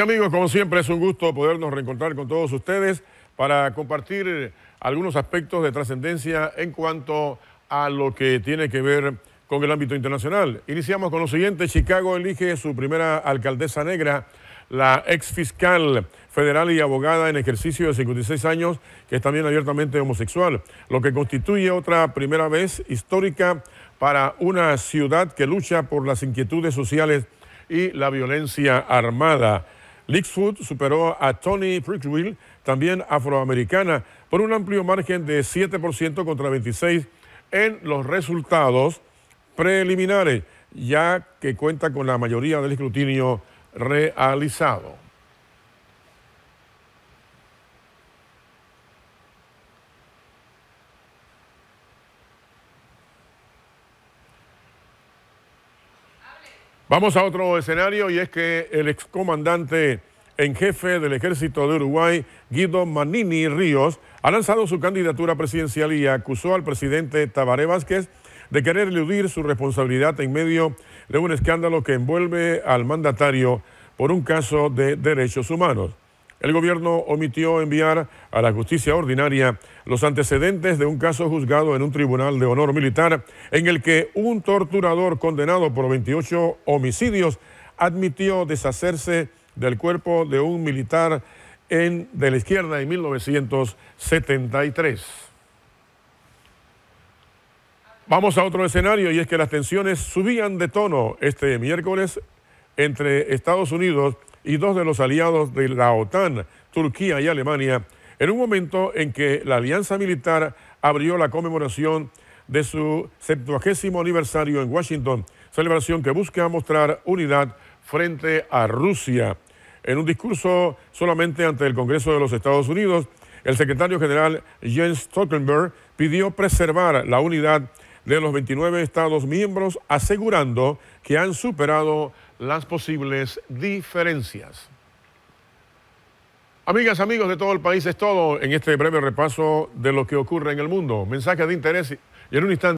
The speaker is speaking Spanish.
Amigos, como siempre es un gusto podernos reencontrar con todos ustedes para compartir algunos aspectos de trascendencia en cuanto a lo que tiene que ver con el ámbito internacional. Iniciamos con lo siguiente, Chicago elige su primera alcaldesa negra, la ex fiscal federal y abogada en ejercicio de 56 años, que es también abiertamente homosexual, lo que constituye otra primera vez histórica para una ciudad que lucha por las inquietudes sociales y la violencia armada. Food superó a Tony Frickwill, también afroamericana, por un amplio margen de 7% contra 26% en los resultados preliminares, ya que cuenta con la mayoría del escrutinio realizado. Vamos a otro escenario y es que el excomandante en jefe del ejército de Uruguay, Guido Manini Ríos, ha lanzado su candidatura presidencial y acusó al presidente Tabaré Vázquez de querer eludir su responsabilidad en medio de un escándalo que envuelve al mandatario por un caso de derechos humanos. El gobierno omitió enviar a la justicia ordinaria los antecedentes de un caso juzgado en un tribunal de honor militar en el que un torturador condenado por 28 homicidios admitió deshacerse del cuerpo de un militar en, de la izquierda en 1973. Vamos a otro escenario y es que las tensiones subían de tono este miércoles entre Estados Unidos y y dos de los aliados de la OTAN, Turquía y Alemania, en un momento en que la alianza militar abrió la conmemoración de su 70 aniversario en Washington, celebración que busca mostrar unidad frente a Rusia. En un discurso solamente ante el Congreso de los Estados Unidos, el secretario general Jens Stoltenberg pidió preservar la unidad de los 29 Estados miembros, asegurando que han superado las posibles diferencias. Amigas, amigos de todo el país, es todo en este breve repaso de lo que ocurre en el mundo. Mensaje de interés y en un instante.